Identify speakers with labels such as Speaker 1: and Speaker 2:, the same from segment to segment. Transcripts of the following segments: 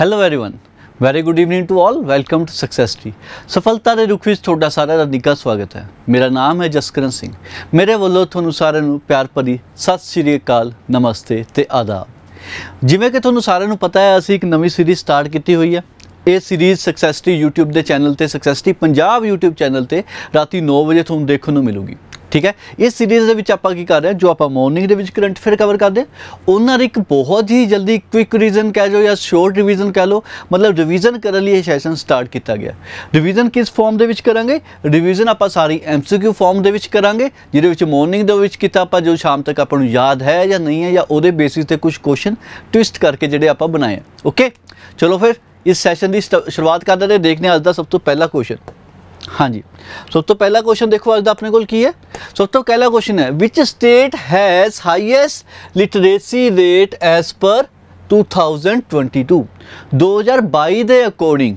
Speaker 1: Hello everyone very good evening to all welcome to success tree ਸਫਲਤਾ ਦੇ ਰੁਖ ਵਿੱਚ ਤੁਹਾਡਾ ਸਾਰਿਆਂ ਦਾ ਨਿੱਘਾ ਸਵਾਗਤ ਹੈ ਮੇਰਾ ਨਾਮ ਹੈ ਜਸਕਰਨ ਸਿੰਘ ਮੇਰੇ ਵੱਲੋਂ ਤੁਹਾਨੂੰ ਸਾਰਿਆਂ ਨੂੰ ਪਿਆਰ ਭਰੀ ਸਤਿ ਸ੍ਰੀ ਅਕਾਲ ਨਮਸਤੇ ਤੇ ਆਦਾਬ ਜਿਵੇਂ ਕਿ ਤੁਹਾਨੂੰ ਸਾਰਿਆਂ ਨੂੰ ਪਤਾ ਹੈ ਅਸੀਂ ਇੱਕ ਨਵੀਂ ਸੀਰੀਜ਼ ਸਟਾਰਟ ਕੀਤੀ ਹੋਈ ਹੈ ਇਹ ਸੀਰੀਜ਼ ਸਕਸੈਸਟੀ YouTube ਦੇ ਚੈਨਲ ਤੇ ਸਕਸੈਸਟੀ ਪੰਜਾਬ YouTube ਚੈਨਲ ਤੇ ਰਾਤੀ 9 ਵਜੇ ਤੁਹਾਨੂੰ ਦੇਖਣ ਨੂੰ ਮਿਲੂਗੀ ਠੀਕ ਹੈ ਇਸ ਸੀਰੀਜ਼ ਦੇ ਵਿੱਚ ਆਪਾਂ ਕੀ ਕਰ ਰਹੇ ਹਾਂ ਜੋ ਆਪਾਂ ਮਾਰਨਿੰਗ ਦੇ ਵਿੱਚ ਕਰੰਟ ਅਫੇਅਰ ਕਵਰ ਕਰਦੇ ਉਹਨਾਂ ਦੇ ਇੱਕ ਬਹੁਤ ਹੀ ਜਲਦੀ ਕੁਇਕ ਰੀਜ਼ਨ ਕਹਿ ਜੋ ਜਾਂ ਸ਼ੋਰਟ ਰਿਵੀਜ਼ਨ ਕਹਿ ਲਓ ਮਤਲਬ ਰਿਵੀਜ਼ਨ ਕਰਨ ਲਈ ਇਹ ਸੈਸ਼ਨ ਸਟਾਰਟ ਕੀਤਾ ਗਿਆ ਰਿਵੀਜ਼ਨ ਕਿਸ ਫਾਰਮ ਦੇ ਵਿੱਚ ਕਰਾਂਗੇ ਰਿਵੀਜ਼ਨ ਆਪਾਂ ਸਾਰੀ ਐਮਸੀਕਿਊ ਫਾਰਮ ਦੇ ਵਿੱਚ ਕਰਾਂਗੇ ਜਿਹਦੇ ਵਿੱਚ ਮਾਰਨਿੰਗ ਦੇ ਵਿੱਚ ਕੀਤਾ ਆਪਾਂ ਜੋ ਸ਼ਾਮ ਤੱਕ ਆਪਾਂ ਨੂੰ ਯਾਦ ਹੈ ਜਾਂ ਨਹੀਂ ਹੈ ਜਾਂ ਉਹਦੇ ਬੇਸਿਸ ਤੇ ਕੁਝ ਕੁਐਸਚਨ ਟਵਿਸਟ ਕਰਕੇ ਜਿਹੜੇ ਆਪਾਂ ਬਣਾਏ ਓਕੇ ਚਲੋ ਫਿਰ ਇਸ ਸੈਸ਼ਨ ਦੀ ਸ਼ੁਰੂਆਤ ਕਰਦੇ ਹਾਂ ਦੇਖਦੇ ਹਾਂ ਅੱਜ ਦਾ ਸਭ ਤੋਂ ਪਹਿਲਾ ਕੁਐਸਚਨ ਹਾਂਜੀ ਸਭ ਤੋਂ ਪਹਿਲਾ ਕੁਐਸਚਨ ਦੇਖੋ ਅੱਜ ਦਾ ਆਪਣੇ ਕੋਲ ਕੀ ਹੈ ਸਭ ਤੋਂ ਪਹਿਲਾ ਕੁਐਸਚਨ ਹੈ which state has highest literacy rate as per 2022 2022 ਦੇ ਅਕੋਰਡਿੰਗ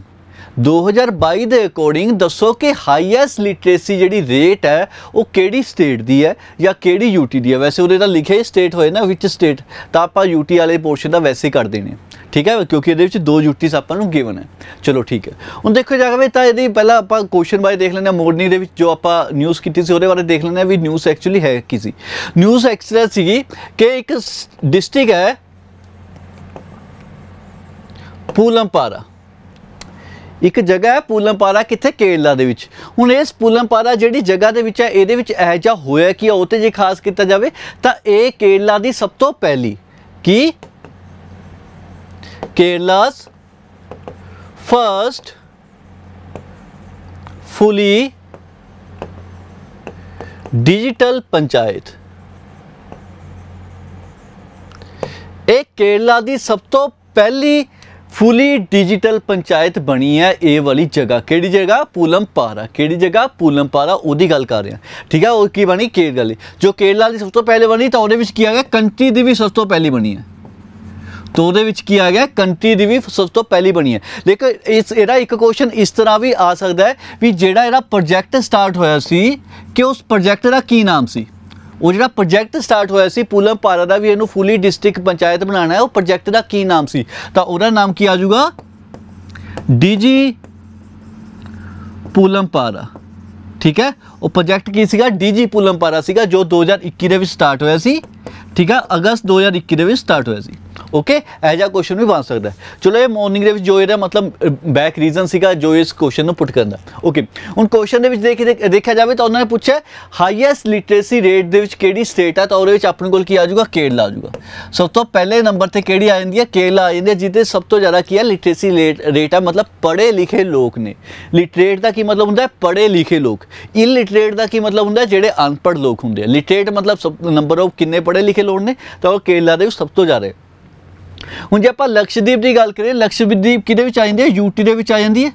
Speaker 1: 2022 ਦੇ ਅਕੋਰਡਿੰਗ ਦੱਸੋ ਕਿ ਹਾਈਐਸਟ ਲਿਟਰੇਸੀ ਜਿਹੜੀ ਰੇਟ ਹੈ ਉਹ ਕਿਹੜੀ ਸਟੇਟ ਦੀ ਹੈ ਜਾਂ ਕਿਹੜੀ ਯੂਟੀ ਦੀ ਹੈ ਵੈਸੇ ਉਹਦੇ ਤਾਂ ਲਿਖਿਆ ਹੀ ਸਟੇਟ ਹੋਏ ਨਾ ਵਿਚ ਸਟੇਟ ਤਾਂ ਆਪਾਂ ਯੂਟੀ ਵਾਲੇ ਪੋਰਸ਼ਨ ਦਾ ਵੈਸੇ ਕਰ ਦੇਣੇ ਠੀਕ ਹੈ ਕਿਉਂਕਿ ਇਹਦੇ ਵਿੱਚ ਦੋ ਜੁਟੀਸ ਆਪਾਂ ਨੂੰ ਗਿਵਨ ਹੈ ਚਲੋ ਠੀਕ ਹੈ ਹੁਣ ਦੇਖੋ ਵੀ ਤਾਂ ਇਹਦੀ ਪਹਿਲਾਂ ਆਪਾਂ ਕੁਐਸਚਨ ਬਾਈ ਦੇਖ ਲੈਣਾ ਮੋਡਨੀ ਦੇ ਵਿੱਚ ਜੋ ਆਪਾਂ ਨਿਊਜ਼ ਕੀਤੀ ਸੀ ਉਹਦੇ ਬਾਰੇ ਦੇਖ ਲੈਣਾ ਵੀ ਨਿਊਜ਼ ਐਕਚੁਅਲੀ ਹੈ ਕੀ ਸੀ ਨਿਊਜ਼ ਐਕਸਟਰਾ ਸੀਗੀ ਕਿ ਇੱਕ ਡਿਸਟ੍ਰਿਕਟ ਹੈ ਪੂਲੰਪਾਰਾ ਇੱਕ ਜਗ੍ਹਾ ਹੈ ਪੂਲੰਪਾਰਾ ਕਿੱਥੇ ਕੇਰਲਾ ਦੇ ਵਿੱਚ ਹੁਣ ਇਸ ਪੂਲੰਪਾਰਾ ਜਿਹੜੀ ਜਗ੍ਹਾ ਦੇ ਵਿੱਚ ਹੈ ਇਹਦੇ ਵਿੱਚ ਇਹ ਜਾ ਹੋਇਆ ਕਿ ਉਹ ਤੇ ਜੇ ਖਾਸ ਕੀਤਾ ਜਾਵੇ ਤਾਂ ਇਹ ਕੇਰਲਾ ਦੀ ਸਭ ਤੋਂ ਪਹਿਲੀ ਕੀ Kerala's first fully digital panchayat ਇਹ ਕੇਰਲਾ ਦੀ ਸਭ ਤੋਂ ਪਹਿਲੀ ਫੁੱਲੀ ਡਿਜੀਟਲ ਪੰਚਾਇਤ ਬਣੀ ਹੈ ਇਹ ਵਾਲੀ ਜਗ੍ਹਾ ਕਿਹੜੀ ਜਗ੍ਹਾ ਪੂਲਮਪਾਰਾ ਕਿਹੜੀ ਜਗ੍ਹਾ ਪੂਲਮਪਾਰਾ ਉਹਦੀ ਗੱਲ ਕਰ ਰਿਹਾ ਠੀਕ ਹੈ ਉਹ ਕੀ ਬਣੀ ਕੇਰਲਾ ਜੋ ਕੇਰਲਾ ਦੀ ਸਭ ਤੋਂ ਪਹਿਲੇ ਬਣੀ ਤਾਂ ਉਹਦੇ ਵਿੱਚ ਕੀ ਆ ਗਿਆ ਕੰਟਰੀ ਦੀ ਵੀ ਸਭ ਤੋਂ ਪਹਿਲੀ ਬਣੀ ਹੈ ਤੋਂ ਉਹਦੇ ਵਿੱਚ ਕੀ ਆ ਗਿਆ ਕੰਟਰੀ ਦੀ ਵੀ ਸਭ ਤੋਂ ਪਹਿਲੀ ਬਣੀ ਹੈ ਲੇਕਿਨ ਇਸ ਇਹਦਾ ਇੱਕ ਕੁਐਸਚਨ ਇਸ ਤਰ੍ਹਾਂ ਵੀ ਆ ਸਕਦਾ ਹੈ ਵੀ ਜਿਹੜਾ ਇਹਦਾ ਪ੍ਰੋਜੈਕਟ ਸਟਾਰਟ ਹੋਇਆ ਸੀ ਕਿ ਉਸ ਪ੍ਰੋਜੈਕਟ ਦਾ ਕੀ ਨਾਮ ਸੀ ਉਹ ਜਿਹੜਾ ਪ੍ਰੋਜੈਕਟ ਸਟਾਰਟ ਹੋਇਆ ਸੀ ਪੂਲਮ ਪਾਰਾ ਦਾ ਵੀ ਇਹਨੂੰ ਫੁੱਲੀ ਡਿਸਟ੍ਰਿਕਟ ਪੰਚਾਇਤ ਬਣਾਉਣਾ ਹੈ ਉਹ ਪ੍ਰੋਜੈਕਟ ਦਾ ਕੀ ਨਾਮ ਸੀ ਤਾਂ ਉਹਦਾ ਨਾਮ ਕੀ ਆ ਜਾਊਗਾ ਡੀਜੀ ਪੂਲਮ ਪਾਰਾ ਠੀਕ ਹੈ ਉਹ ਪ੍ਰੋਜੈਕਟ ਕੀ ਸੀਗਾ ਡੀਜੀ ਪੂਲਮ ਪਾਰਾ ਸੀਗਾ ਜੋ 2021 ਦੇ ਵਿੱਚ ਸਟਾਰਟ ਹੋਇਆ ਸੀ ਠੀਕ ਹੈ ਅਗਸਤ 2021 ਦੇ ਵਿੱਚ ਸਟਾਰਟ ਹੋਇਆ ਸੀ ਓਕੇ ਇਹ ਜਾ ਕੁਐਸਚਨ ਵੀ ਬਣ ਸਕਦਾ ਚਲੋ ਇਹ ਮਾਰਨਿੰਗ ਦੇ ਵਿੱਚ ਜੋ ਇਹਦਾ ਮਤਲਬ ਬੈਕ ਰੀਜ਼ਨ ਸੀਗਾ ਜੋ ਇਸ ਕੁਐਸਚਨ ਨੂੰ ਪੁੱਟ ਕਰਦਾ ਓਕੇ ਹੁਣ ਕੁਐਸਚਨ ਦੇ ਵਿੱਚ ਦੇਖੀ ਦੇਖਿਆ ਜਾਵੇ ਤਾਂ ਉਹਨਾਂ ਨੇ ਪੁੱਛਿਆ ਹਾਈਐਸਟ ਲਿਟਰੇਸੀ ਰੇਟ ਦੇ ਵਿੱਚ ਕਿਹੜੀ ਸਟੇਟ ਆ ਤਾਂ ਉਹਦੇ ਵਿੱਚ ਆਪਣੇ ਕੋਲ ਕੀ ਆ ਜਾਊਗਾ ਕੇਰਲਾ ਆ ਜਾਊਗਾ ਸਭ ਤੋਂ ਪਹਿਲੇ ਨੰਬਰ ਤੇ ਕਿਹੜੀ ਆ ਜਾਂਦੀ ਹੈ ਕੇਰਲਾ ਆ ਜਾਂਦੀ ਹੈ ਜਿੱਤੇ ਸਭ ਤੋਂ ਜ਼ਿਆਦਾ ਕੀ ਹੈ ਲਿਟਰੇਸੀ ਰੇਟ ਆ ਮਤਲਬ ਪੜ੍ਹੇ ਲਿਖੇ ਲੋਕ ਨੇ ਲਿਟਰੇਟ ਦਾ ਕੀ ਮਤਲਬ ਹੁੰਦਾ ਹੈ ਪੜ੍ਹੇ ਲਿਖੇ ਲੋਕ ਇਲਿਟਰੇਟ ਦਾ ਕੀ ਮਤਲਬ ਹੁੰਦਾ ਹੈ ਜਿਹੜੇ ਅਨਪੜ੍ਹ ਲੋਕ ਹੁੰਦੇ ਆ ਲਿਟਰੇਟ ਮਤਲਬ ਨੰਬਰ ਆਫ ਕਿੰਨੇ ਪੜ੍ਹੇ ਲਿਖੇ ਲੋਕ ਨੇ ਤਾਂ ਉਹ ਕੇਰਲਾ ਦੇ ਸਭ ਤੋਂ ਜ਼ਿਆਦਾ ਹੁਣ ਜੇ ਆਪਾਂ ਲਕਸ਼ਦੀਪ ਦੀ ਗੱਲ ਕਰੀਏ ਲਕਸ਼ਦੀਪ ਕਿਹਦੇ ਵਿੱਚ ਆ ਜਾਂਦੀ ਹੈ ਯੂਟੀ ਦੇ ਵਿੱਚ ਆ ਜਾਂਦੀ ਹੈ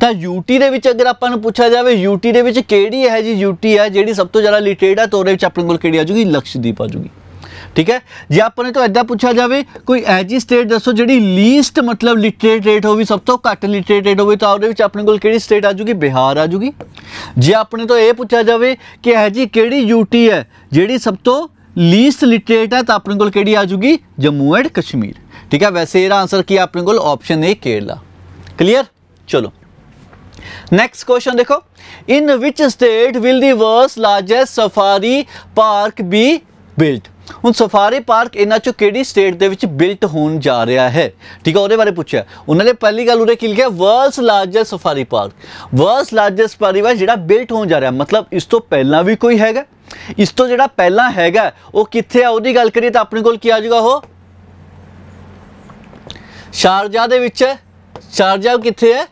Speaker 1: ਤਾਂ ਯੂਟੀ ਦੇ ਵਿੱਚ ਅਗਰ ਆਪਾਂ ਨੂੰ ਪੁੱਛਿਆ ਜਾਵੇ ਯੂਟੀ ਦੇ ਵਿੱਚ ਕਿਹੜੀ ਹੈ ਜੀ ਯੂਟੀ ਹੈ ਜਿਹੜੀ ਸਭ ਤੋਂ ਜ਼ਿਆਦਾ ਲਿਟਰੇਟ ਹੈ ਤੋਰੇ ਵਿੱਚ ਆਪਣੇ ਕੋਲ ਕਿਹੜੀ ਆ ਜੂਗੀ ਲਕਸ਼ਦੀਪ ਆ ਜੂਗੀ ਠੀਕ ਹੈ ਜੇ ਆਪਾਂ ਨੇ ਤੋਂ ਐਦਾਂ ਪੁੱਛਿਆ ਜਾਵੇ ਕੋਈ ਐਜੀ ਸਟੇਟ ਦੱਸੋ ਜਿਹੜੀ ਲੀਸਟ ਮਤਲਬ ਲਿਟਰੇਟ ਰੇਟ ਹੋਵੇ ਸਭ ਤੋਂ ਘੱਟ ਲਿਟਰੇਟ ਰੇਟ ਹੋਵੇ ਤਾਂ ਉਹਦੇ ਵਿੱਚ ਆਪਣੇ ਕੋਲ ਕਿਹੜੀ ਸਟੇਟ ਆ ਜੂਗੀ ਬਿਹਾਰ ਆ ਜੂਗੀ ਜੇ ਆਪਣੇ ਤੋਂ ਇਹ ਪੁੱਛਿਆ ਜਾਵੇ ਕਿ ਐਜੀ ਜੀ ਕਿਹੜੀ ਯੂਟੀ ਹੈ ਜਿਹੜੀ ਸਭ ਤੋਂ लीस्ट लिटरेट है तो अपने को आजगी जम्मू एंड कश्मीर ठीक है वैसे यहाँ आंसर की अपने कोप्शन ए केरला क्लीयर चलो नैक्सट क्वेश्चन देखो in which state will the world's safari park be built हूँ सफारी पार्क इन्हों चु स्टेट के बिल्ट हो जा रहा है ठीक है वो बारे पूछे उन्होंने पहली गल उ की लिखा world largest safari park world largest safari park जो बिल्ट हो जा रहा मतलब इस तो पहला भी कोई हैगा ਇਸ ਤੋਂ ਜਿਹੜਾ ਪਹਿਲਾਂ ਹੈਗਾ ਉਹ ਕਿੱਥੇ ਆ ਉਹਦੀ ਗੱਲ ਕਰੀਏ ਤਾਂ ਆਪਣੇ ਕੋਲ ਕੀ ਆ ਜਾਊਗਾ ਉਹ ਸ਼ਾਰਜਾ ਦੇ ਵਿੱਚ ਸ਼ਾਰਜਾ ਕਿੱਥੇ ਹੈ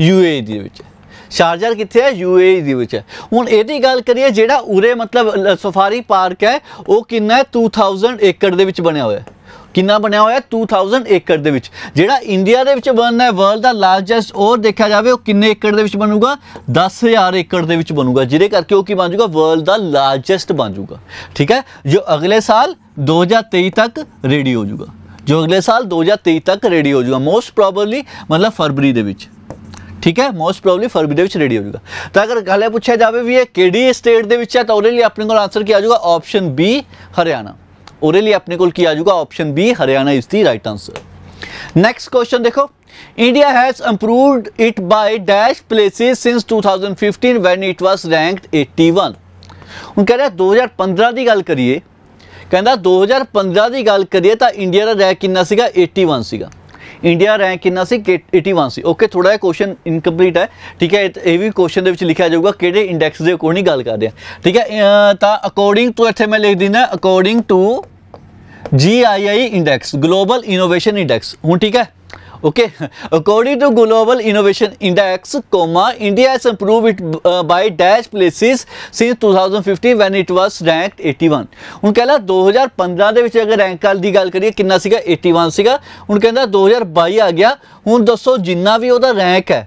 Speaker 1: ਯੂਏਈ ਦੇ ਵਿੱਚ ਸ਼ਾਰਜਾ ਕਿੱਥੇ ਹੈ ਯੂਏਈ ਦੇ ਵਿੱਚ ਹੁਣ ਇਹਦੀ ਗੱਲ ਕਰੀਏ ਜਿਹੜਾ ਉਰੇ ਮਤਲਬ ਸਫਾਰੀ ਪਾਰਕ ਹੈ ਉਹ ਕਿੰਨਾ 2000 ਏਕੜ ਦੇ ਵਿੱਚ ਬਣਿਆ ਹੋਇਆ ਹੈ ਕਿੰਨਾ ਬਣਿਆ ਹੋਇਆ 2000 ਏਕੜ ਦੇ ਵਿੱਚ ਜਿਹੜਾ ਇੰਡੀਆ ਦੇ ਵਿੱਚ ਬਣਨਾ ਹੈ ਵਰਲਡ ਦਾ ਲਾਰਜੈਸਟ ਔਰ ਦੇਖਿਆ ਜਾਵੇ ਉਹ ਕਿੰਨੇ ਏਕੜ ਦੇ ਵਿੱਚ ਬਣੂਗਾ 10000 ਏਕੜ ਦੇ ਵਿੱਚ ਬਣੂਗਾ ਜਿਹਦੇ ਕਰਕੇ ਉਹ ਕੀ ਬਣ ਜਾਊਗਾ ਵਰਲਡ ਦਾ ਲਾਰਜੈਸਟ ਬਣ ਜਾਊਗਾ ਠੀਕ ਹੈ ਜੋ ਅਗਲੇ ਸਾਲ 2023 ਤੱਕ ਰੈਡੀ ਹੋ ਜਾਊਗਾ ਜੋ ਅਗਲੇ ਸਾਲ 2023 ਤੱਕ ਰੈਡੀ ਹੋ ਜਾਊਗਾ ਮੋਸਟ ਪ੍ਰੋਬਬਲੀ ਮਤਲਬ ਫਰਵਰੀ ਦੇ ਵਿੱਚ ਠੀਕ ਹੈ ਮੋਸਟ ਪ੍ਰੋਬਬਲੀ ਫਰਵਰੀ ਦੇ ਵਿੱਚ ਰੈਡੀ ਹੋ ਜਾਊਗਾ ਤਾਂ ਅਗਰ ਗੱਲ ਇਹ ਪੁੱਛਿਆ ਜਾਵੇ ਵੀ ਇਹ ਕਿਹੜੀ ਸਟੇਟ ਦੇ ਵਿੱਚ ਹੈ ਤਾਂ ਉਹਦੇ ਲਈ ਆਪਣੇ ਕੋਲ ਆਨਸਰ ਕੀ ਆ ਜਾਊਗਾ ਆਪਸ਼ਨ ਬੀ ਹਰਿਆਣਾ और अपने को आजगा option b Haryana is the right answer next question देखो India has improved it by dash places since 2015 when it was ranked 81 one हूँ कह रहा दो हज़ार पंद्रह की गल करिए कहता दो हज़ार पंद्रह की गल करिए इंडिया का रैंक कि एटी वन सगा ਇੰਡੀਆ ਰੈਂਕ ਕਿੰਨਾ ਸੀ 81 ਸੀ ਓਕੇ ਥੋੜਾ ਜਿਹਾ ਕੁਐਸਚਨ ਇਨਕੰਪਲੀਟ ਹੈ ਠੀਕ ਹੈ ਇਹ ਵੀ ਕੁਐਸਚਨ ਦੇ ਵਿੱਚ ਲਿਖਿਆ ਜਾਊਗਾ ਕਿਹੜੇ ਇੰਡੈਕਸ ਦੇ ਅਕੋਰਡਿੰਗ ਗੱਲ ਕਰਦੇ ਆ ਠੀਕ ਹੈ ਤਾਂ ਅਕੋਰਡਿੰਗ ਟੂ ਇੱਥੇ ਮੈਂ ਲਿਖ ਦਿੰਦਾ according to GII index global innovation index ਹੁਣ ਠੀਕ ਹੈ okay according to global innovation index comma, India has improved it by dash places since 2015 when it was ranked 81. ਹੁਣ ਕਹਿੰਦਾ 2015 ਦੇ ਵਿੱਚ ਅਗਰ ਰੈਂਕ ਕਾਲ ਦੀ ਗੱਲ ਕਰੀਏ ਕਿੰਨਾ ਸੀਗਾ 81 ਸੀਗਾ ਹੁਣ ਕਹਿੰਦਾ 2022 ਆ ਗਿਆ ਹੁਣ ਦੱਸੋ ਜਿੰਨਾ ਵੀ ਉਹਦਾ ਰੈਂਕ ਹੈ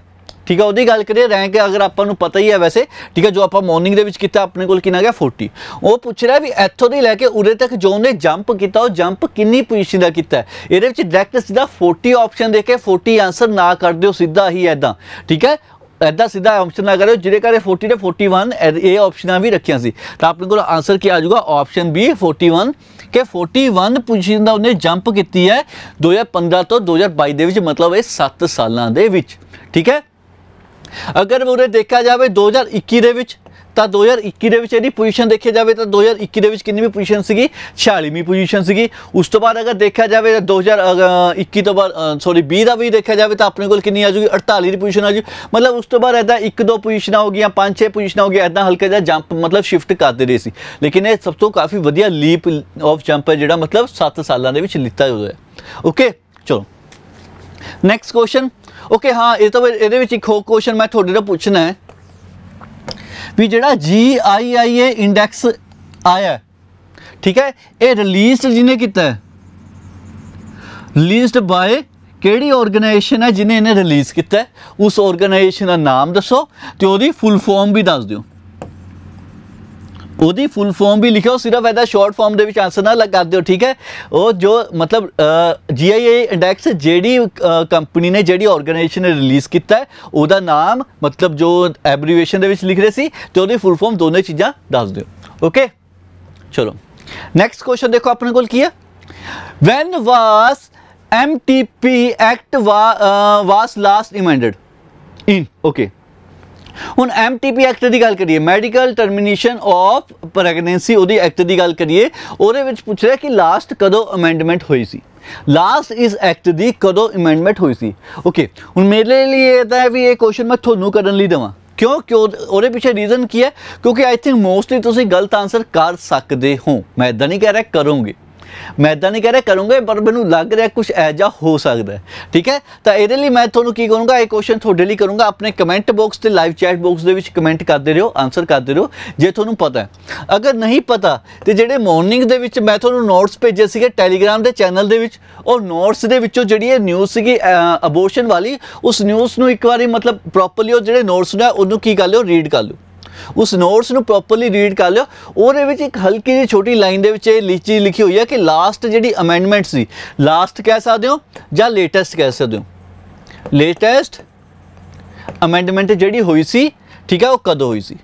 Speaker 1: ਠੀਕ ਹੈ ਉਹਦੀ ਗੱਲ ਕਰੀਏ ਰੈਂਕ ਅਗਰ ਆਪਾਂ ਨੂੰ ਪਤਾ ਹੀ ਹੈ ਵੈਸੇ ਠੀਕ ਹੈ ਜੋ ਆਪਾਂ ਮਾਰਨਿੰਗ ਦੇ ਵਿੱਚ ਕੀਤਾ ਆਪਣੇ ਕੋਲ ਕਿੰਨਾ ਗਿਆ 40 ਉਹ ਪੁੱਛ ਰਿਹਾ ਵੀ ਇੱਥੋਂ ਦੀ ਲੈ ਕੇ ਉਰੇ ਤੱਕ ਜੋ ਉਹਨੇ ਜੰਪ ਕੀਤਾ ਉਹ ਜੰਪ ਕਿੰਨੀ ਪੋਜੀਸ਼ਨ ਦਾ ਕੀਤਾ ਇਹਦੇ ਵਿੱਚ ਡਾਇਰੈਕਟ ਸਿੱਧਾ 40 ਆਪਸ਼ਨ ਦੇ ਕੇ 40 ਆਨਸਰ ਨਾ ਕਰ ਦਿਓ ਸਿੱਧਾ ਹੀ ਐਦਾਂ ਠੀਕ ਹੈ ਐਦਾਂ ਸਿੱਧਾ ਆਪਸ਼ਨ ਨਾ ਕਰਿਓ ਜਿਹੜੇ ਕਰੇ 40 ਤੇ 41 ਇਹ ਆਪਸ਼ਨਾਂ ਵੀ ਰੱਖੀਆਂ ਸੀ ਤਾਂ ਆਪਣੇ ਕੋਲ ਆਨਸਰ ਕੀ ਆ ਜਾਊਗਾ ਆਪਸ਼ਨ ਬੀ 41 ਕਿ 41 ਪੋਜੀਸ਼ਨ ਦਾ ਉਹਨੇ ਜੰਪ ਕੀਤੀ ਹੈ 2015 ਤੋਂ 2022 ਦੇ ਵਿੱਚ ਮਤਲਬ ਇਹ 7 ਸਾਲਾਂ ਦੇ ਵਿੱਚ ਠੀਕ ਹੈ ਅਗਰ ਉਹਨੇ ਦੇਖਿਆ ਜਾਵੇ 2021 ਦੇ ਵਿੱਚ ਤਾਂ 2021 ਦੇ ਵਿੱਚ ਇਹਦੀ ਪੋਜੀਸ਼ਨ ਦੇਖਿਆ ਜਾਵੇ ਤਾਂ 2021 ਦੇ ਵਿੱਚ ਕਿੰਨੀ ਵੀ ਪੋਜੀਸ਼ਨ ਸੀਗੀ 46ਵੀਂ ਪੋਜੀਸ਼ਨ ਸੀਗੀ ਉਸ ਤੋਂ ਬਾਅਦ ਅਗਰ ਦੇਖਿਆ ਜਾਵੇ ਤਾਂ 2021 ਤੋਂ ਬਾਅਦ ਸੌਰੀ 20 ਦਾ ਵੀ ਦੇਖਿਆ ਜਾਵੇ ਤਾਂ ਆਪਣੇ ਕੋਲ ਕਿੰਨੀ ਆ ਜੂਗੀ 48 ਦੀ ਪੋਜੀਸ਼ਨ ਆ ਜੂ ਮਤਲਬ ਉਸ ਤੋਂ ਬਾਅਦ ਇਹਦਾ ਇੱਕ ਦੋ ਪੋਜੀਸ਼ਨਾਂ ਹੋ ਗਈਆਂ ਪੰਜ ਛੇ ਪੋਜੀਸ਼ਨਾਂ ਹੋ ਗਈਆਂ ਐਦਾਂ ਹਲਕਾ ਜਿਹਾ ਜੰਪ ਮਤਲਬ ਸ਼ਿਫਟ ਕਰਦੇ ਰਹੇ ਸੀ ਲੇਕਿਨ ਇਹ ਸਭ ਤੋਂ ਕਾਫੀ ਵਧੀਆ ਲੀਪ ਆਫ ਜੰਪ ਹੈ ਜਿਹੜਾ ਮਤਲਬ 7 ਸਾਲਾਂ ਦੇ ਵਿੱਚ ਲਿੱਤਾ ਹੋਇਆ ਹੈ ਓਕੇ ਚਲੋ ਨੈਕਸਟ ਕੁਐਸਚਨ ਓਕੇ ਹਾਂ ਇਹ ਤਾਂ ਇਹਦੇ ਵਿੱਚ ਇੱਕ ਹੋਰ ਕੁਐਸਚਨ ਮੈਂ ਤੁਹਾਡੇ ਤੋਂ ਪੁੱਛਣਾ ਹੈ ਵੀ ਜਿਹੜਾ ਏ ਇੰਡੈਕਸ ਆਇਆ ਠੀਕ ਹੈ ਇਹ ਰਿਲੀਜ਼ਡ ਜਿਹਨੇ ਕੀਤਾ ਹੈ ਰਿਲੀਜ਼ਡ ਬਾਏ ਕਿਹੜੀ ਆਰਗੇਨਾਈਜੇਸ਼ਨ ਹੈ ਜਿਨੇ ਇਹਨੇ ਰਿਲੀਜ਼ ਕੀਤਾ ਉਸ ਆਰਗੇਨਾਈਜੇਸ਼ਨ ਦਾ ਨਾਮ ਦੱਸੋ ਤੇ ਉਹਦੀ ਫੁੱਲ ਫਾਰਮ ਵੀ ਦੱਸ ਦਿਓ ਉਹਦੀ ਫੁੱਲ ਫਾਰਮ ਵੀ ਲਿਖਿਓ ਸਿਰਫ ਇਹਦਾ ਸ਼ਾਰਟ ਫਾਰਮ ਦੇ ਵਿੱਚ ਆਨਸਰ ਨਾ ਲਗਾ ਦਿਓ ਠੀਕ ਹੈ ਉਹ ਜੋ ਮਤਲਬ ਜੀਆਈਏ ਇੰਡੈਕਸ ਜਿਹੜੀ ਕੰਪਨੀ ਨੇ ਜਿਹੜੀ ਆਰਗੇਨਾਈਜੇਸ਼ਨ ਨੇ ਰਿਲੀਜ਼ ਕੀਤਾ ਉਹਦਾ ਨਾਮ ਮਤਲਬ ਜੋ ਐਬਰੀਵੇਸ਼ਨ ਦੇ ਵਿੱਚ ਲਿਖ ਰਹੇ ਸੀ ਤੇ ਉਹਦੀ ਫੁੱਲ ਫਾਰਮ ਦੋਨੇ ਚੀਜ਼ਾਂ ਦੱਸ ਦਿਓ ਓਕੇ ਚਲੋ ਨੈਕਸਟ ਕੁਐਸਚਨ ਦੇਖੋ ਆਪਣੇ ਕੋਲ ਕੀ ਹੈ when was MTP act was last amended in okay ਹੁਣ ਐਮਟੀਪੀ ਐਕਟ ਦੀ ਗੱਲ ਕਰੀਏ ਮੈਡੀਕਲ ਟਰਮੀਨੇਸ਼ਨ ਆਫ ਪ੍ਰੈਗਨੈਂਸੀ ਉਹਦੀ ਐਕਟ ਦੀ ਗੱਲ ਕਰੀਏ ਉਹਦੇ ਵਿੱਚ ਪੁੱਛ ਰਿਹਾ ਕਿ ਲਾਸਟ ਕਦੋਂ ਅਮੈਂਡਮੈਂਟ ਹੋਈ ਸੀ ਲਾਸਟ ਇਸ ਐਕਟ ਦੀ ਕਦੋਂ ਅਮੈਂਡਮੈਂਟ ਹੋਈ ਸੀ ਓਕੇ ਹੁਣ ਮੇਰੇ ਲਈ ਇਹ ਤਾਂ ਹੈ ਵੀ ਇਹ ਕੁਐਸਚਨ ਮੈਂ ਤੁਹਾਨੂੰ ਕਰਨ ਲਈ ਦਵਾਂ ਕਿਉਂ ਕਿਉਂ ਉਹਦੇ ਪਿੱਛੇ ਰੀਜ਼ਨ ਕੀ ਹੈ ਕਿਉਂਕਿ ਆਈ ਥਿੰਕ ਮੋਸਟਲੀ ਤੁਸੀਂ ਗਲਤ ਆਨਸਰ ਕਰ ਸਕਦੇ ਹੋ ਮੈਂ ਇਦਾਂ ਨਹੀਂ ਕਹਿ ਰਿਹਾ ਕਰੋਗੇ ਮੈਂ ਤਾਂ ਨਹੀਂ ਕਹਿ ਰਿਹਾ ਕਰੂੰਗਾ ਪਰ ਮੈਨੂੰ ਲੱਗ ਰਿਹਾ ਕੁਝ ਐਜਾ ਹੋ ਸਕਦਾ ਠੀਕ ਹੈ ਤਾਂ ਇਹਦੇ ਲਈ ਮੈਂ ਤੁਹਾਨੂੰ ਕੀ ਕਰੂੰਗਾ ਇਹ ਕੁਐਸਚਨ ਤੁਹਾਡੇ ਲਈ ਕਰੂੰਗਾ ਆਪਣੇ ਕਮੈਂਟ ਬਾਕਸ ਤੇ ਲਾਈਵ ਚੈਟ ਬਾਕਸ ਦੇ ਵਿੱਚ ਕਮੈਂਟ ਕਰਦੇ ਰਹੋ ਆਨਸਰ ਕਰਦੇ ਰਹੋ ਜੇ ਤੁਹਾਨੂੰ ਪਤਾ ਹੈ ਅਗਰ ਨਹੀਂ ਪਤਾ ਤੇ ਜਿਹੜੇ ਮਾਰਨਿੰਗ ਦੇ ਵਿੱਚ ਮੈਂ ਤੁਹਾਨੂੰ ਨੋਟਸ ਭੇਜੇ ਸੀਗੇ ਟੈਲੀਗ੍ਰਾਮ ਦੇ ਚੈਨਲ ਦੇ ਵਿੱਚ ਉਹ ਨੋਟਸ ਦੇ ਵਿੱਚੋਂ ਜਿਹੜੀ ਇਹ ਨਿਊਜ਼ ਸੀਗੀ ਅਬੋਰਸ਼ਨ ਵਾਲੀ ਉਸ ਨਿਊਜ਼ ਨੂੰ ਇੱਕ ਵਾਰੀ ਮਤਲਬ ਪ੍ਰੋਪਰਲੀ ਉਹ ਜਿਹੜੇ ਨੋਟਸ ਨੇ ਉਹਨੂੰ ਕੀ ਕਰ ਲਿਓ ਰੀਡ ਕਰ ਲਿਓ ਉਸ ਨੋਟਸ ਨੂੰ ਪ੍ਰੋਪਰਲੀ ਰੀਡ ਕਰ ਲਿਓ ਉਹਦੇ ਵਿੱਚ ਇੱਕ ਹਲਕੀ ਜਿਹੀ ਛੋਟੀ ਲਾਈਨ ਦੇ ਵਿੱਚ ਇਹ ਲਿਖੀ ਲਿਖੀ ਹੋਈ ਹੈ ਕਿ ਲਾਸਟ ਜਿਹੜੀ ਅਮੈਂਡਮੈਂਟ ਸੀ ਲਾਸਟ ਕਹਿ ਸਕਦੇ ਹੋ ਜਾਂ ਲੇਟੈਸਟ ਕਹਿ ਸਕਦੇ ਹੋ ਲੇਟੈਸਟ ਅਮੈਂਡਮੈਂਟ ਜਿਹੜੀ ਹੋਈ ਸੀ ਠੀਕ ਹੈ ਉਹ ਕਦੋਂ ਹੋਈ ਸੀ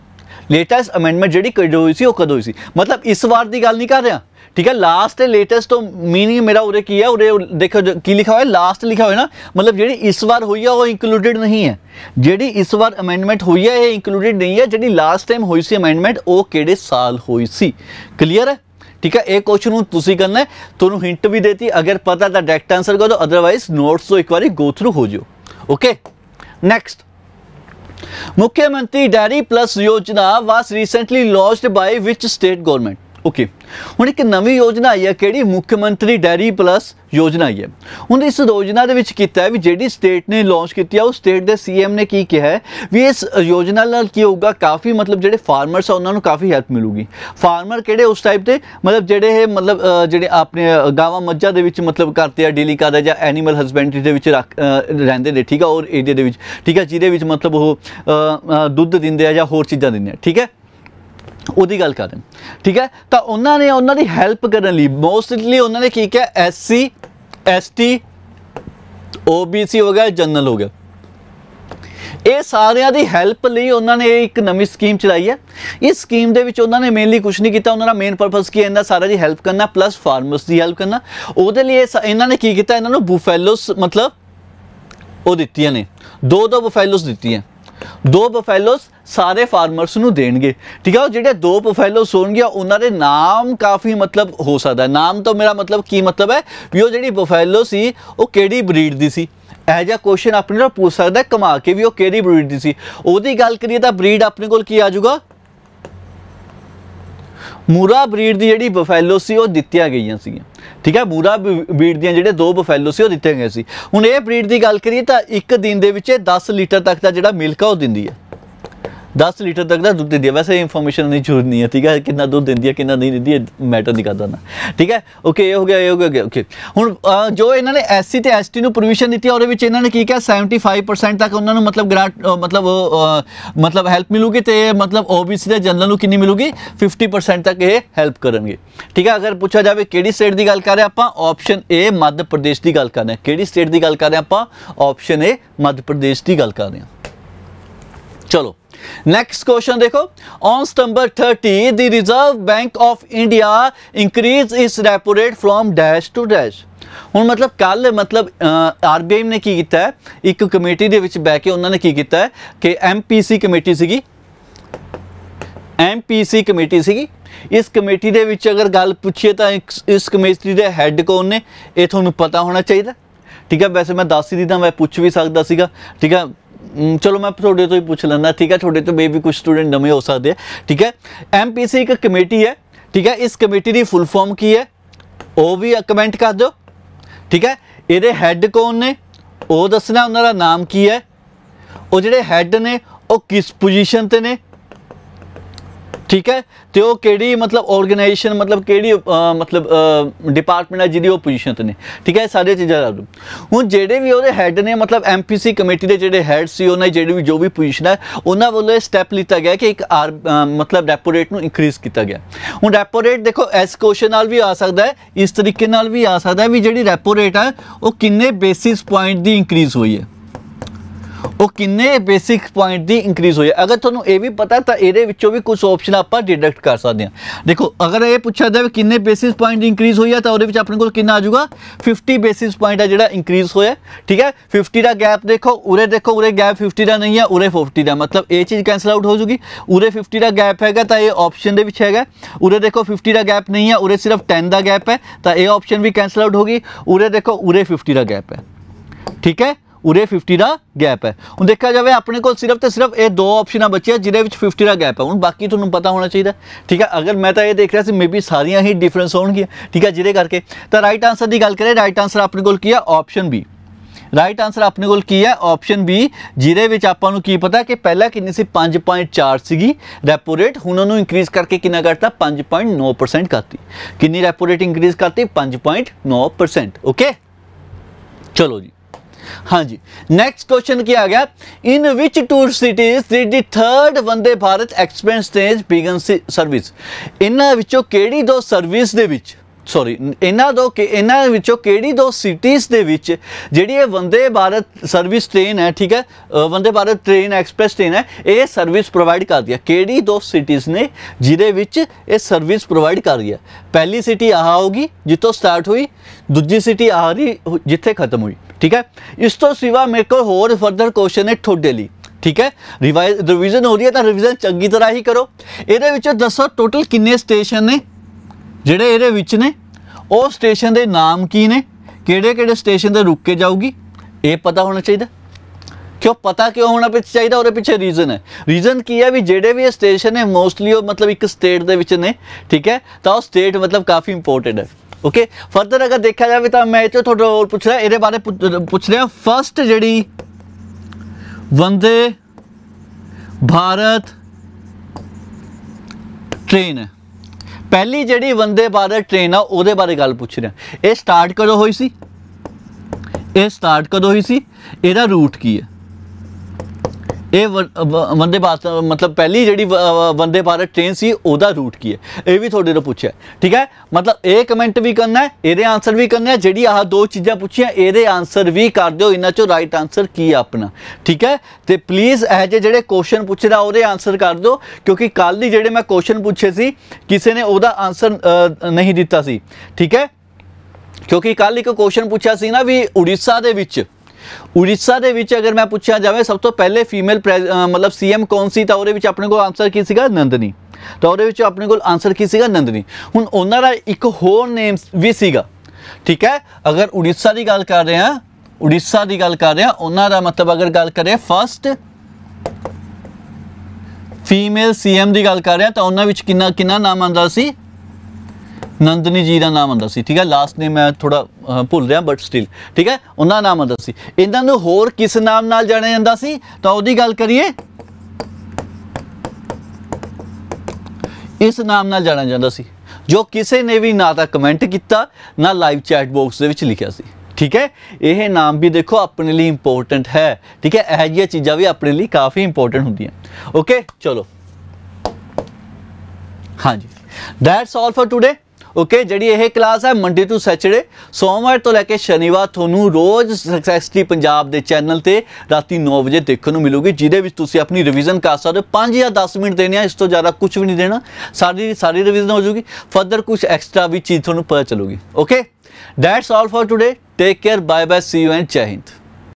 Speaker 1: ਲੇਟੈਸਟ ਅਮੈਂਡਮੈਂਟ ਜਿਹੜੀ ਕਦੋਂ ਹੋਈ ਸੀ ਉਹ ਕਦੋਂ ਹੋਈ ਸੀ ਮਤਲਬ ਇਸ ਵਾਰ ਦੀ ਗੱਲ ਨਹੀਂ ਕਰ ਰਿਹਾ ਠੀਕ ਹੈ ਲਾਸਟ ਤੇ ਲੇਟੈਸਟ ਤੋਂ ਮੀਨਿੰਗ ਮੇਰਾ ਉਰੇ ਕੀ ਹੈ ਉਰੇ ਦੇਖੋ ਕੀ ਲਿਖਿਆ ਹੋਇਆ ਲਾਸਟ ਲਿਖਿਆ ਹੋਇਆ ਨਾ ਮਤਲਬ ਜਿਹੜੀ ਇਸ ਵਾਰ ਹੋਈ ਹੈ ਉਹ ਇਨਕਲੂਡਡ ਨਹੀਂ ਹੈ ਜਿਹੜੀ ਇਸ ਵਾਰ ਅਮੈਂਡਮੈਂਟ ਹੋਈ ਹੈ ਇਹ ਇਨਕਲੂਡਡ ਨਹੀਂ ਹੈ ਜਿਹੜੀ ਲਾਸਟ ਟਾਈਮ ਹੋਈ ਸੀ ਅਮੈਂਡਮੈਂਟ ਉਹ ਕਿਹੜੇ ਸਾਲ ਹੋਈ ਸੀ ਕਲੀਅਰ ਹੈ ਠੀਕ ਹੈ ਇਹ ਕੁਐਸਚਨ ਨੂੰ ਤੁਸੀਂ ਕਰਨਾ ਹੈ ਤੁਹਾਨੂੰ ਹਿੰਟ ਵੀ ਦੇਤੀ ਅਗਰ ਪਤਾ ਤਾਂ ਡਾਇਰੈਕਟ ਆਨਸਰ ਕਰੋ ਅਦਰਵਾਈਜ਼ ਨੋਟਸ ਤੋਂ ਇੱਕ ਵਾਰੀ ਗੋ ਥਰੂ ਹੋ ਜਿਓ okay next Mukhya Mantri Dairy Plus Yojana was recently launched by which state government? Okay ਹੁਣ ਇੱਕ ਨਵੀਂ ਯੋਜਨਾ ਆਈ ਹੈ ਕਿਹੜੀ ਮੁੱਖ ਮੰਤਰੀ ਡੈਰੀ ਪਲੱਸ ਯੋਜਨਾ ਆਈ ਹੈ ਹੁਣ ਇਸ ਯੋਜਨਾ ਦੇ ਵਿੱਚ ਕੀਤਾ ਹੈ ਵੀ ਜਿਹੜੀ ਸਟੇਟ ਨੇ ਲਾਂਚ ਕੀਤੀ ਆ ਉਹ ਸਟੇਟ ਦੇ ਸੀਐਮ ਨੇ ਕੀ ਕਿਹਾ ਹੈ ਵੀ ਇਸ ਯੋਜਨਾ ਨਾਲ ਕੀ ਹੋਊਗਾ ਕਾਫੀ ਮਤਲਬ ਜਿਹੜੇ ਫਾਰਮਰਸ ਆ ਉਹਨਾਂ ਨੂੰ ਕਾਫੀ ਹੈਲਪ ਮਿਲੂਗੀ ਫਾਰਮਰ ਕਿਹੜੇ ਉਸ ਟਾਈਪ ਦੇ ਮਤਲਬ ਜਿਹੜੇ ਇਹ ਮਤਲਬ ਜਿਹੜੇ ਆਪਣੇ ਗਾਵਾਂ ਮੱਝਾਂ ਦੇ ਵਿੱਚ ਮਤਲਬ ਕਰਦੇ ਆ ਡੇਲੀ ਕਰਦੇ ਜਾਂ ਐਨੀਮਲ ਹਸਬੈਂਡਰੀ ਦੇ ਵਿੱਚ ਰਹਿੰਦੇ ਨੇ ਠੀਕ ਆ ਔਰ ਏਰੀਆ ਦੇ ਵਿੱਚ ਠੀਕ ਆ ਜਿਹਦੇ ਵਿੱਚ ਮਤਲਬ ਉਹ ਦੁੱਧ ਦਿੰਦੇ ਆ ਜਾਂ ਹੋਰ ਚੀਜ਼ਾਂ ਦਿੰਦੇ ਆ ਠੀਕ ਹੈ ਉਹਦੀ ਗੱਲ ਕਰ ਰਹੇ ਠੀਕ ਹੈ ਤਾਂ ਉਹਨਾਂ ਨੇ ਉਹਨਾਂ ਦੀ ਹੈਲਪ ਕਰਨ ਲਈ ਮੋਸਟਲੀ ਉਹਨਾਂ ਨੇ ਕੀ ਕਿਹਾ ਐਸਸੀ ਐਸਟੀ ਓਬੀਸੀ ਹੋ ਗਿਆ ਜਨਰਲ ਹੋ ਗਿਆ ਇਹ ਸਾਰਿਆਂ ਦੀ ਹੈਲਪ ਲਈ ਉਹਨਾਂ ਨੇ ਇੱਕ ਨਵੀਂ ਸਕੀਮ ਚਲਾਈ ਹੈ ਇਸ ਸਕੀਮ ਦੇ ਵਿੱਚ ਉਹਨਾਂ ਨੇ ਮੇਨਲੀ ਕੁਝ ਨਹੀਂ ਕੀਤਾ ਉਹਨਾਂ ਦਾ ਮੇਨ ਪਰਪਸ ਕੀ ਹੈ ਇਹਨਾਂ ਸਾਰਿਆਂ ਦੀ ਹੈਲਪ ਕਰਨਾ ਪਲੱਸ ਫਾਰਮਰਸ ਦੀ ਹੈਲਪ ਕਰਨਾ ਉਹਦੇ ਲਈ ਇਹਨਾਂ ਨੇ ਕੀ ਕੀਤਾ ਇਹਨਾਂ ਨੂੰ ਬੂਫੈਲੋਸ ਮਤਲਬ ਉਹ ਦਿੱਤੀਆਂ ਨੇ ਦੋ ਦੋ ਬੂਫੈਲੋਸ ਦਿੱਤੀਆਂ ਦੋ ਬਫੈਲੋਸ ਸਾਰੇ ਫਾਰਮਰਸ ਨੂੰ ਦੇਣਗੇ ਠੀਕ ਹੈ ਉਹ ਜਿਹੜੇ ਦੋ ਬਫੈਲੋਸ ਹੋਣਗੇ ਉਹਨਾਂ ਦੇ ਨਾਮ ਕਾਫੀ ਮਤਲਬ ਹੋ ਸਕਦਾ ਨਾਮ ਤੋਂ ਮੇਰਾ ਮਤਲਬ ਕੀ ਮਤਲਬ ਹੈ ਵੀ ਉਹ ਜਿਹੜੀ ਬਫੈਲੋ ਸੀ ਉਹ ਕਿਹੜੀ ਬਰੀਡ ਦੀ ਸੀ ਇਹ ਜਿਹਾ ਕੁਐਸਚਨ ਆਪਣੇ ਨਾਲ ਪੁੱਛ ਸਕਦਾ ਕਮਾ ਕੇ ਵੀ ਉਹ ਕਿਹੜੀ ਬਰੀਡ ਦੀ ਸੀ ਉਹਦੀ ਗੱਲ ਕਰੀਏ ਤਾਂ ਬਰੀਡ ਆਪਣੇ ਕੋਲ ਕੀ ਆ ਜਾਊਗਾ ਮੂਰਾ ਬਰੀਡ ਦੀ ਜਿਹੜੀ ਬਫੈਲੋ ਸੀ ਉਹ ਦਿੱਤੀਆਂ ਗਈਆਂ ਸੀ ਠੀਕ ਹੈ ਮੂਰਾ ਬਰੀਡ ਦੀਆਂ ਜਿਹੜੇ ਦੋ ਬਫੈਲੋ ਸੀ ਉਹ ਦਿੱਤੇ ਗਏ ਸੀ ਹੁਣ ਇਹ ਬਰੀਡ ਦੀ ਗੱਲ ਕਰੀਏ ਤਾਂ ਇੱਕ ਦਿਨ ਦੇ ਵਿੱਚ 10 ਲੀਟਰ ਤੱਕ ਦਾ ਜਿਹੜਾ ਮਿਲਕ ਆ ਉਹ ਦਿੰਦੀ ਹੈ 10 ਲੀਟਰ ਤੱਕ ਦਾ ਦੁੱਧ ਦਿੰਦੀ ਹੈ ਵੈਸੇ ਇਨਫੋਰਮੇਸ਼ਨ ਨਹੀਂ ਜ਼ਰੂਰ ਨਹੀਂ ਹੈ ਠੀਕ ਹੈ ਕਿੰਨਾ ਦੁੱਧ ਦਿੰਦੀ ਹੈ ਕਿੰਨਾ ਨਹੀਂ ਦਿੰਦੀ ਹੈ ਮੈਟਰ ਨਹੀਂ ਕਰਦਾ ਨਾ ਠੀਕ ਹੈ ਓਕੇ ਇਹ ਹੋ ਗਿਆ ਇਹ ਹੋ ਗਿਆ ਓਕੇ ਹੁਣ ਜੋ ਇਹਨਾਂ ਨੇ ਐਸਸੀ ਤੇ ਐਸਟੀ ਨੂੰ ਪ੍ਰੋਵੀਜ਼ਨ ਦਿੱਤੀ ਉਹਦੇ ਵਿੱਚ ਇਹਨਾਂ ਨੇ ਕੀ ਕਿਹਾ 75% ਤੱਕ ਉਹਨਾਂ ਨੂੰ ਮਤਲਬ ਗ੍ਰਾਂਟ ਮਤਲਬ ਮਤਲਬ ਹੈਲਪ ਮਿਲੂਗੀ ਤੇ ਮਤਲਬ ਓਬੀਸੀ ਦੇ ਜਨਰਲ ਨੂੰ ਕਿੰਨੀ ਮਿਲੂਗੀ 50% ਤੱਕ ਇਹ ਹੈਲਪ ਕਰਨਗੇ ਠੀਕ ਹੈ ਅਗਰ ਪੁੱਛਿਆ ਜਾਵੇ ਕਿਹੜੀ ਸਟੇਟ ਦੀ ਗੱਲ ਕਰ ਰਹੇ ਆਪਾਂ ਆਪਸ਼ਨ ਏ ਮੱਧ ਪ੍ਰਦੇਸ਼ ਦੀ ਗੱਲ ਕਰਨਾ ਰਹੇ ਕਿਹੜੀ ਸਟੇਟ ਦੀ ਗੱਲ ਕਰ ਰਹੇ ਆਪਾਂ ਆਪਸ਼ਨ ਏ ਮੱਧ ਪ੍ਰਦੇਸ਼ ਦੀ ਗੱਲ ਕਰ ਰਹੇ ਚਲੋ Next question देखो on September 30 the Reserve Bank of India increased its repo rate from dash to dash ਹੁਣ ਮਤਲਬ ਕੱਲ ਮਤਲਬ ਆਰਬੀਆਈ ਨੇ ਕੀ ਕੀਤਾ ਇੱਕ ਕਮੇਟੀ ਦੇ ਵਿੱਚ ਬੈ ਕੇ ਉਹਨਾਂ ਨੇ ਕੀ ਕੀਤਾ ਕਿ ਐਮਪੀਸੀ ਕਮੇਟੀ ਸੀਗੀ ਐਮਪੀਸੀ ਕਮੇਟੀ ਸੀਗੀ ਇਸ ਕਮੇਟੀ ਦੇ ਵਿੱਚ ਅਗਰ ਗੱਲ ਪੁੱਛੀਏ ਤਾਂ ਇਸ ਕਮੇਟੀ ਦੇ ਹੈੱਡ ਕੌਣ ਨੇ ਇਹ ਤੁਹਾਨੂੰ ਪਤਾ ਹੋਣਾ ਚਾਹੀਦਾ ਠੀਕ ਹੈ ਵੈਸੇ ਮੈਂ ਦੱਸ ਹੀ ਦਿੱਤਾ ਮੈਂ ਪੁੱਛ ਵੀ ਸਕਦਾ ਸੀਗਾ ਠੀਕ ਹੈ ਚਲੋ ਮੈਂ ਤੁਹਾਡੇ ਤੋਂ ਹੀ ਪੁੱਛ ਲੈਂਦਾ ਠੀਕ ਹੈ ਤੁਹਾਡੇ ਤੋਂ ਬੇਬੀ ਕੁਝ ਸਟੂਡੈਂਟ ਨਵੇਂ ਹੋ ਸਕਦੇ ਆ ਠੀਕ ਹੈ ਐਮਪੀਸੀ ਇੱਕ ਕਮੇਟੀ ਹੈ ਠੀਕ ਹੈ ਇਸ ਕਮੇਟੀ ਦੀ ਫੁੱਲ ਫਾਰਮ ਕੀ ਹੈ ਉਹ ਵੀ ਕਮੈਂਟ ਕਰ ਦਿਓ ਠੀਕ ਹੈ ਇਹਦੇ ਹੈੱਡ ਕੌਣ ਨੇ ਉਹ ਦੱਸਣਾ ਉਹਨਾਂ ਦਾ ਨਾਮ ਕੀ ਹੈ ਉਹ ਜਿਹੜੇ ਹੈੱਡ ਨੇ ਉਹ ਕਿਸ ਪੋਜੀਸ਼ਨ ਤੇ ਨੇ ਠੀਕ ਹੈ ਤੇ ਉਹ ਕਿਹੜੀ ਮਤਲਬ ਆਰਗੇਨਾਈਜੇਸ਼ਨ ਮਤਲਬ ਕਿਹੜੀ ਮਤਲਬ ਡਿਪਾਰਟਮੈਂਟ ਹੈ ਜਿਹਦੀ ਉਹ ਪੋਜੀਸ਼ਨ ਤੇ ਨੇ ਠੀਕ ਹੈ ਸਾਰੇ ਚੀਜ਼ਾਂ ਦਾ ਹੁਣ ਜਿਹੜੇ ਵੀ ਉਹਦੇ ਹੈੱਡ ਨੇ ਮਤਲਬ ਐਮਪੀਸੀ ਕਮੇਟੀ ਦੇ ਜਿਹੜੇ ਹੈੱਡ ਸੀ ਉਹਨਾਂ ਜਿਹੜੀ ਵੀ ਜੋ ਵੀ ਪੋਜੀਸ਼ਨ ਹੈ ਉਹਨਾਂ ਵੱਲੋਂ ਸਟੈਪ ਲਿੱਤਾ ਗਿਆ ਕਿ ਇੱਕ ਮਤਲਬ ਡੈਪੋ ਰੇਟ ਨੂੰ ਇਨਕਰੀਜ਼ ਕੀਤਾ ਗਿਆ ਹੁਣ ਰੈਪੋ ਰੇਟ ਦੇਖੋ ਇਸ ਕੁਐਸਚਨ ਨਾਲ ਵੀ ਆ ਸਕਦਾ ਹੈ ਇਸ ਤਰੀਕੇ ਨਾਲ ਵੀ ਆ ਸਕਦਾ ਹੈ ਵੀ ਜਿਹੜੀ ਰੈਪੋ ਰੇਟ ਹੈ ਉਹ ਕਿੰਨੇ ਬੇਸਿਸ ਪੁਆਇੰਟ ਦੀ ਇਨਕਰੀਜ਼ ਹੋਈ ਹੈ ਉਹ ਕਿੰਨੇ ਬੇਸਿਕ ਪੁਆਇੰਟ ਦੀ ਇਨਕਰੀਜ਼ ਹੋਈ ਹੈ ਅਗਰ ਤੁਹਾਨੂੰ ਇਹ ਵੀ ਪਤਾ ਤਾਂ ਇਹਦੇ ਵਿੱਚੋਂ ਵੀ ਕੁਝ ਆਪਸ਼ਨ ਆਪਾਂ ਡਿਡਕਟ ਕਰ ਸਕਦੇ ਹਾਂ ਦੇਖੋ ਅਗਰ ਇਹ ਪੁੱਛਿਆ ਜਾਵੇ ਕਿੰਨੇ ਬੇਸਿਸ ਪੁਆਇੰਟ ਦੀ ਇਨਕਰੀਜ਼ ਹੋਈ ਹੈ ਤਾਂ ਉਹਦੇ ਵਿੱਚ ਆਪਣੇ ਕੋਲ ਕਿੰਨਾ ਆ ਜਾਊਗਾ 50 ਬੇਸਿਸ ਪੁਆਇੰਟ ਹੈ ਜਿਹੜਾ ਇਨਕਰੀਜ਼ ਹੋਇਆ ਠੀਕ ਹੈ 50 ਦਾ ਗੈਪ ਦੇਖੋ ਉਰੇ ਦੇਖੋ ਉਰੇ ਗੈਪ 50 ਦਾ ਨਹੀਂ ਹੈ ਉਰੇ 40 ਦਾ ਮਤਲਬ ਇਹ ਚੀਜ਼ ਕੈਨਸਲ ਆਊਟ ਹੋ ਜੂਗੀ ਉਰੇ 50 ਦਾ ਗੈਪ ਹੈਗਾ ਤਾਂ ਇਹ ਆਪਸ਼ਨ ਦੇ ਵਿੱਚ ਹੈਗਾ ਉਰੇ ਦੇਖੋ 50 ਦਾ ਗੈਪ ਨਹੀਂ ਹੈ ਉਰੇ ਸਿਰਫ 10 ਦਾ ਗੈਪ ਹੈ ਤਾਂ ਇਹ ਆਪਸ਼ਨ ਵੀ ਕੈਨਸਲ ਆਊਟ ਹੋ ਗਈ ਉਰੇ ਦੇਖੋ ਉਰੇ 50 ਦਾ ਗੈਪ ਹੈ ਠੀਕ ਹੈ ਉਰੇ 50 ਦਾ ਗੈਪ ਹੈ ਹੁਣ ਦੇਖਿਆ ਜਾਵੇ ਆਪਣੇ ਕੋਲ ਸਿਰਫ ਤੇ ਸਿਰਫ ਇਹ ਦੋ ਆਪਸ਼ਨਾਂ ਬਚੀਆਂ ਜਿਹਦੇ ਵਿੱਚ 50 ਦਾ ਗੈਪ ਹੈ ਹੁਣ ਬਾਕੀ ਤੁਹਾਨੂੰ ਪਤਾ ਹੋਣਾ ਚਾਹੀਦਾ ਠੀਕ ਹੈ ਅਗਰ ਮੈਂ ਤਾਂ ਇਹ ਦੇਖ ਰਿਹਾ ਸੀ ਮੇਬੀ ਸਾਰੀਆਂ ਹੀ ਡਿਫਰੈਂਸ ਹੋਣਗੀਆਂ ਠੀਕ ਹੈ ਜਿਹਦੇ ਕਰਕੇ ਤਾਂ ਰਾਈਟ ਆਨਸਰ ਦੀ ਗੱਲ ਕਰੇ ਰਾਈਟ ਆਨਸਰ ਆਪਣੇ ਕੋਲ ਕੀ ਹੈ ਆਪਸ਼ਨ ਬੀ ਰਾਈਟ ਆਨਸਰ ਆਪਣੇ ਕੋਲ ਕੀ ਹੈ ਆਪਸ਼ਨ ਬੀ ਜਿਹਦੇ ਵਿੱਚ ਆਪਾਂ ਨੂੰ ਕੀ ਪਤਾ ਕਿ ਪਹਿਲਾਂ ਕਿੰਨੀ ਸੀ 5.4 ਸੀਗੀ ਰੈਪੋ ਰੇਟ ਹੁਣ ਉਹਨੂੰ ਇਨਕਰੀਜ਼ ਕਰਕੇ ਕਿੰਨਾ ਕਰਤਾ 5.9% ਕਰਤੀ ਕਿੰਨੀ ਰੈਪੋ ਰੇਟ ਇਨਕਰੀਜ਼ ਕਰਤੀ 5.9% ਓਕੇ ਚਲੋ ਜੀ ਹਾਂਜੀ ਨੈਕਸਟ ਕੁਐਸਚਨ ਕੀ ਆ ਗਿਆ in which two cities did the third Vande Bharat express train began service ਇਹਨਾਂ ਵਿੱਚੋਂ ਕਿਹੜੀ ਦੋ ਸਰਵਿਸ ਦੇ ਵਿੱਚ ਸੌਰੀ ਇਹਨਾਂ ਦੋ ਕਿ ਇਹਨਾਂ ਵਿੱਚੋਂ ਕਿਹੜੀ ਦੋ ਸਿਟੀਜ਼ ਦੇ ਵਿੱਚ ਜਿਹੜੀ ਇਹ ਵੰਦੇ ਭਾਰਤ ਸਰਵਿਸ ਟ੍ਰੇਨ ਹੈ ਠੀਕ ਹੈ Vande Bharat train express train ਹੈ ਇਹ ਸਰਵਿਸ ਪ੍ਰੋਵਾਈਡ ਕਰਦੀ ਹੈ ਕਿਹੜੀ ਦੋ ਸਿਟੀਜ਼ ਨੇ ਜਿਹਦੇ ਵਿੱਚ ਇਹ ਸਰਵਿਸ ਪ੍ਰੋਵਾਈਡ ਕਰ ਰਹੀ ਹੈ ਪਹਿਲੀ ਸਿਟੀ ਆਹ ਹੋਗੀ ਜਿੱਥੋਂ ਸਟਾਰਟ ਹੋਈ ਦੂਜੀ ਸਿਟੀ ਆਹ ਰਹੀ ਜਿੱਥੇ ਖਤਮ ਹੋਈ ਠੀਕ ਹੈ ਇਸ ਤੋਂ ਸਿਵਾ ਮੇਰੇ ਕੋਲ ਹੋਰ ਫਰਦਰ ਕੁਐਸਚਨ ਹੈ ਤੁਹਾਡੇ ਲਈ ਠੀਕ ਹੈ ਰਿਵਾਈਜ਼ ਰਿਵੀਜ਼ਨ ਹੋ ਰਹੀ ਹੈ ਤਾਂ ਰਿਵੀਜ਼ਨ ਚੰਗੀ ਤਰ੍ਹਾਂ ਹੀ ਕਰੋ ਇਹਦੇ ਵਿੱਚ ਦੱਸੋ ਟੋਟਲ ਕਿੰਨੇ ਸਟੇਸ਼ਨ ਨੇ ਜਿਹੜੇ ਇਹਦੇ ਵਿੱਚ ਨੇ ਉਹ ਸਟੇਸ਼ਨ ਦੇ ਨਾਮ ਕੀ ਨੇ ਕਿਹੜੇ ਕਿਹੜੇ ਸਟੇਸ਼ਨ ਤੇ ਰੁੱਕ ਕੇ ਜਾਊਗੀ ਇਹ ਪਤਾ ਹੋਣਾ ਚਾਹੀਦਾ ਕਿਉਂ ਪਤਾ ਕਿਉਂ ਹੋਣਾ ਪਿੱਛੇ ਚਾਹੀਦਾ ਉਹਦੇ ਪਿੱਛੇ ਰੀਜ਼ਨ ਹੈ ਰੀਜ਼ਨ ਕੀ ਹੈ ਵੀ ਜਿਹੜੇ ਵੀ ਸਟੇਸ਼ਨ ਨੇ ਮੋਸਟਲੀ ਉਹ ਮਤਲਬ ਇੱਕ ਸਟੇਟ ਦੇ ਵਿੱਚ ਨੇ ਠੀਕ ਹੈ ਤਾਂ ਉਹ ਸਟੇਟ ਮਤਲਬ ਕਾਫੀ ਇੰਪੋਰਟੈਂਟ ਹੈ ਓਕੇ ਫਰਦਰ ਅਗਰ ਦੇਖਿਆ ਜਾਵੇ ਤਾਂ ਮੈਂ ਇਹ ਤੋਂ ਤੁਹਾਡਾ ਹੋਰ ਪੁੱਛ ਰਿਹਾ ਇਹਦੇ ਬਾਰੇ ਪੁੱਛ ਰਿਹਾ ਫਸਟ ਜਿਹੜੀ ਵੰਦੇ ਭਾਰਤ ਟ੍ਰੇਨ ਪਹਿਲੀ ਜਿਹੜੀ ਵੰਦੇ ਭਾਰਤ ਟ੍ਰੇਨ ਆ ਉਹਦੇ ਬਾਰੇ ਗੱਲ ਪੁੱਛ ਰਿਹਾ ਇਹ ਸਟਾਰਟ ਕਦੋਂ ਹੋਈ ਸੀ ਇਹ ਸਟਾਰਟ ਕਦੋਂ ਹੋਈ ਸੀ ਇਹਦਾ ਰੂਟ ਕੀ ਹੈ ਇਹ ਵੰਦੇ ਭਾਰਤ ਮਤਲਬ ਪਹਿਲੀ ਜਿਹੜੀ ਵੰਦੇ ਭਾਰਤ ਟ੍ਰੇਨ ਸੀ ਉਹਦਾ ਰੂਟ ਕੀ ਹੈ ਇਹ ਵੀ ਤੁਹਾਡੇ ਤੋਂ ਪੁੱਛਿਆ ਠੀਕ ਹੈ ਮਤਲਬ ਇਹ ਕਮੈਂਟ ਵੀ ਕਰਨਾ ਹੈ ਇਹਦੇ ਆਨਸਰ ਵੀ ਕਰਨਾ ਹੈ ਜਿਹੜੀ ਆਹ ਦੋ ਚੀਜ਼ਾਂ ਪੁੱਛੀਆਂ ਇਹਦੇ ਆਨਸਰ ਵੀ ਕਰ ਦਿਓ ਇਹਨਾਂ ਚੋਂ ਰਾਈਟ ਆਨਸਰ ਕੀ ਆ ਆਪਣਾ ਠੀਕ ਹੈ ਤੇ ਪਲੀਜ਼ ਇਹ ਜਿਹੜੇ ਕੁਐਸਚਨ ਪੁੱਛਦਾ ਉਹਦੇ ਆਨਸਰ ਕਰ ਦਿਓ ਕਿਉਂਕਿ ਕੱਲ ਦੀ ਜਿਹੜੇ ਮੈਂ ਕੁਐਸਚਨ ਪੁੱਛੇ ਸੀ ਕਿਸੇ ਨੇ ਉਹਦਾ ਆਨਸਰ ਨਹੀਂ ਦਿੱਤਾ ਸੀ ਠੀਕ ਹੈ ਕਿਉਂਕਿ ਕੱਲ ਇੱਕ ਕੁਐਸਚਨ ਪੁੱਛਿਆ ਸੀ ਨਾ ਵੀ ਉੜੀਸਾ ਦੇ ਵਿੱਚ ਉੜੀਸਾ ਦੇ ਵਿੱਚ ਅਗਰ ਮੈਂ ਪੁੱਛਿਆ ਜਾਵੇ ਸਭ ਤੋਂ ਪਹਿਲੇ ਫੀਮੇਲ ਮਤਲਬ ਸੀਐਮ ਕੌਣ ਸੀ ਤਾਂ ਉਹਦੇ ਵਿੱਚ ਆਪਣੇ ਕੋਲ ਆਨਸਰ ਕੀ ਸੀਗਾ ਨੰਦਨੀ ਤਾਂ ਉਹਦੇ ਵਿੱਚ ਆਪਣੇ ਕੋਲ ਆਨਸਰ ਕੀ ਸੀਗਾ ਨੰਦਨੀ ਹੁਣ ਉਹਨਾਂ ਦਾ ਇੱਕ ਹੋਰ ਨੇਮ ਵੀ ਸੀਗਾ ਠੀਕ ਹੈ ਅਗਰ ਉੜੀਸਾ ਦੀ ਗੱਲ ਕਰ ਰਹੇ ਹਾਂ ਉੜੀਸਾ ਦੀ ਗੱਲ ਕਰ ਰਹੇ ਹਾਂ ਉਹਨਾਂ ਦਾ ਮਤਲਬ ਅਗਰ ਗੱਲ ਕਰੇ ਫਸਟ ਫੀਮੇਲ ਸੀਐਮ ਦੀ ਗੱਲ ਕਰ ਰਹੇ ਹਾਂ ਤਾਂ ਉਹਨਾਂ ਵਿੱਚ ਕਿੰਨਾ ਕਿੰਨਾ ਨਾਮ ਆਂਦਾ ਸੀ ਨੰਦਨੀ ਜੀ ਦਾ ਨਾਮ ਹੁੰਦਾ ਸੀ ਠੀਕ ਹੈ ਲਾਸਟ ਨੇਮ ਮੈਂ ਥੋੜਾ ਭੁੱਲ ਰਿਹਾ ਬਟ ਸਟਿਲ ਠੀਕ ਹੈ ਉਹਨਾਂ ਨਾਮ ਹੁੰਦਾ ਸੀ ਇਹਨਾਂ ਨੂੰ ਹੋਰ ਕਿਸ ਨਾਮ ਨਾਲ ਜਾਣਿਆ ਜਾਂਦਾ ਸੀ ਤਾਂ ਉਹਦੀ ਗੱਲ ਕਰੀਏ ਇਸ ਨਾਮ ਨਾਲ ਜਾਣਿਆ ਜਾਂਦਾ ਸੀ ਜੋ ਕਿਸੇ ਨੇ ਵੀ ਨਾ ਤਾਂ ਕਮੈਂਟ ਕੀਤਾ ਨਾ ਲਾਈਵ ਚੈਟ ਬਾਕਸ ਦੇ ਵਿੱਚ ਲਿਖਿਆ ਸੀ ਠੀਕ ਹੈ ਇਹ ਨਾਮ ਵੀ ਦੇਖੋ ਆਪਣੇ ਲਈ ਇੰਪੋਰਟੈਂਟ ਹੈ ਠੀਕ ਹੈ ਇਹ ਜਿਹੀਆਂ ਚੀਜ਼ਾਂ ਵੀ ਆਪਣੇ ਲਈ ਕਾਫੀ ਇੰਪੋਰਟੈਂਟ ਹੁੰਦੀਆਂ ਓਕੇ ਚਲੋ ਹਾਂਜੀ that's all for today okay ਜਿਹੜੀ ਇਹ ਕਲਾਸ ਹੈ ਮੰਡੇ ਤੋਂ ਸੈਚਰਡੇ ਸੋਮਵਾਰ ਤੋਂ ਲੈ ਕੇ ਸ਼ਨੀਵਾਰ ਤੁਹਾਨੂੰ ਰੋਜ਼ ਸਕਸੈਸਟੀ ਪੰਜਾਬ ਦੇ ਚੈਨਲ ਤੇ ਰਾਤੀ 9 ਵਜੇ ਦੇਖਣ ਨੂੰ ਮਿਲੂਗੀ ਜਿਹਦੇ ਵਿੱਚ ਤੁਸੀਂ ਆਪਣੀ ਰਿਵੀਜ਼ਨ ਕਰ ਸਕਦੇ ਹੋ 5 ਜਾਂ 10 ਮਿੰਟ ਦੇਣੇ ਆ ਇਸ ਤੋਂ ਜ਼ਿਆਦਾ ਕੁਝ ਵੀ ਨਹੀਂ ਦੇਣਾ ਸਾਰੀ ਸਾਰੀ ਰਿਵੀਜ਼ਨ ਹੋ ਜੂਗੀ ਫਰਦਰ ਕੁਝ ਐਕਸਟਰਾ ਵੀ ਚੀਜ਼ ਤੁਹਾਨੂੰ ਪਤਾ ਚਲੂਗੀ okay that's all for today take care bye bye see you and ਜੈ